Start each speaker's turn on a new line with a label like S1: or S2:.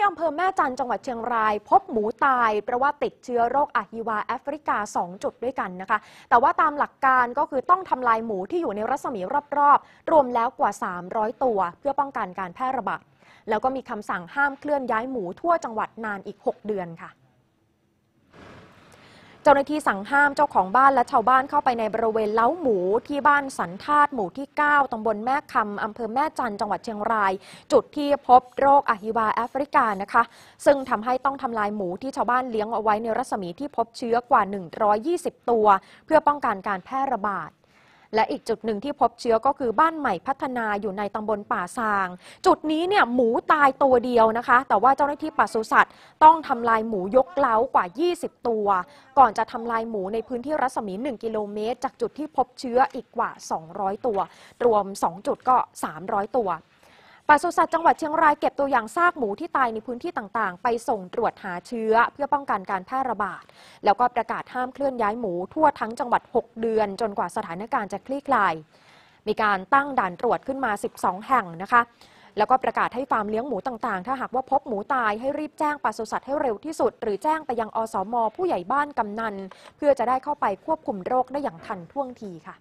S1: ที่อำเภอแม่จันจังหวัดเชียงรายพบหมูตาย เพราะว่าติดเชื้อโรคอะฮิวา แอฟริกา 2 จุดด้วยกันนะคะ แต่ว่าตามหลักการก็คือต้องทำลายหมูที่อยู่ในรัศมีรอบๆรวมแล้วกว่า 300 ตัวเพื่อป้องกันการแพร่ระบาดแล้วก็มีคำสั่งห้ามเคลื่อนย้ายหมูทั่วจังหวัดนานอีก 6 เดือนค่ะเจ้าหน้าที่สั่งห้ามเจ้าของบ้านและชาวบ้านเข้าไปในบริเวณเล้าหมูที่บ้านสันธาตหมู่ที่ 9ตาบลแม่คำอาเภอแม่จันจังหวัดเชียงราย จุดที่พบโรคอะฮิวาแอฟริกา นะคะ ซึ่งทำให้ต้องทำลายหมูที่ชาวบ้านเลี้ยงเอาไว้ในรัศมีที่พบเชื้อกว่า 120 ตัวเพื่อป้องกันการแพร่ระบาดและอีกจุดหนึ่งที่พบเชื้อก็คือบ้านใหม่พัฒนาอยู่ในตำบลป่าซาง จุดนี้เนี่ย หมูตายตัวเดียวนะคะ แต่ว่าเจ้าหน้าที่ปศุสัตว์ต้องทำลายหมูยกเล้ากว่า 20 ตัวก่อนจะทำลายหมูในพื้นที่รัศมี 1 กิโลเมตร จากจุดที่พบเชื้ออีกกว่า 200 ตัวรวม 2 จุดก็ 300 ตัวปศุสัตว์จังหวัดเชียงรายเก็บตัวอย่างซากหมูที่ตายในพื้นที่ต่างๆ ไปส่งตรวจหาเชื้อเพื่อป้องกันการแพร่ระบาด แล้วก็ประกาศห้ามเคลื่อนย้ายหมู ทั่วทั้งจังหวัด 6 เดือน จนกว่าสถานการณ์จะคลี่คลาย มีการตั้งด่านตรวจขึ้นมา 12 แห่งนะคะ แล้วก็ประกาศให้ฟาร์มเลี้ยงหมูต่างๆ ถ้าหากว่าพบหมูตายให้รีบแจ้งปศุสัตว์ให้เร็วที่สุดหรือแจ้งไปยังอสมผู้ใหญ่บ้านกำนัน เพื่อจะได้เข้าไปควบคุมโรคได้อย่างทันท่วงทีค่ะ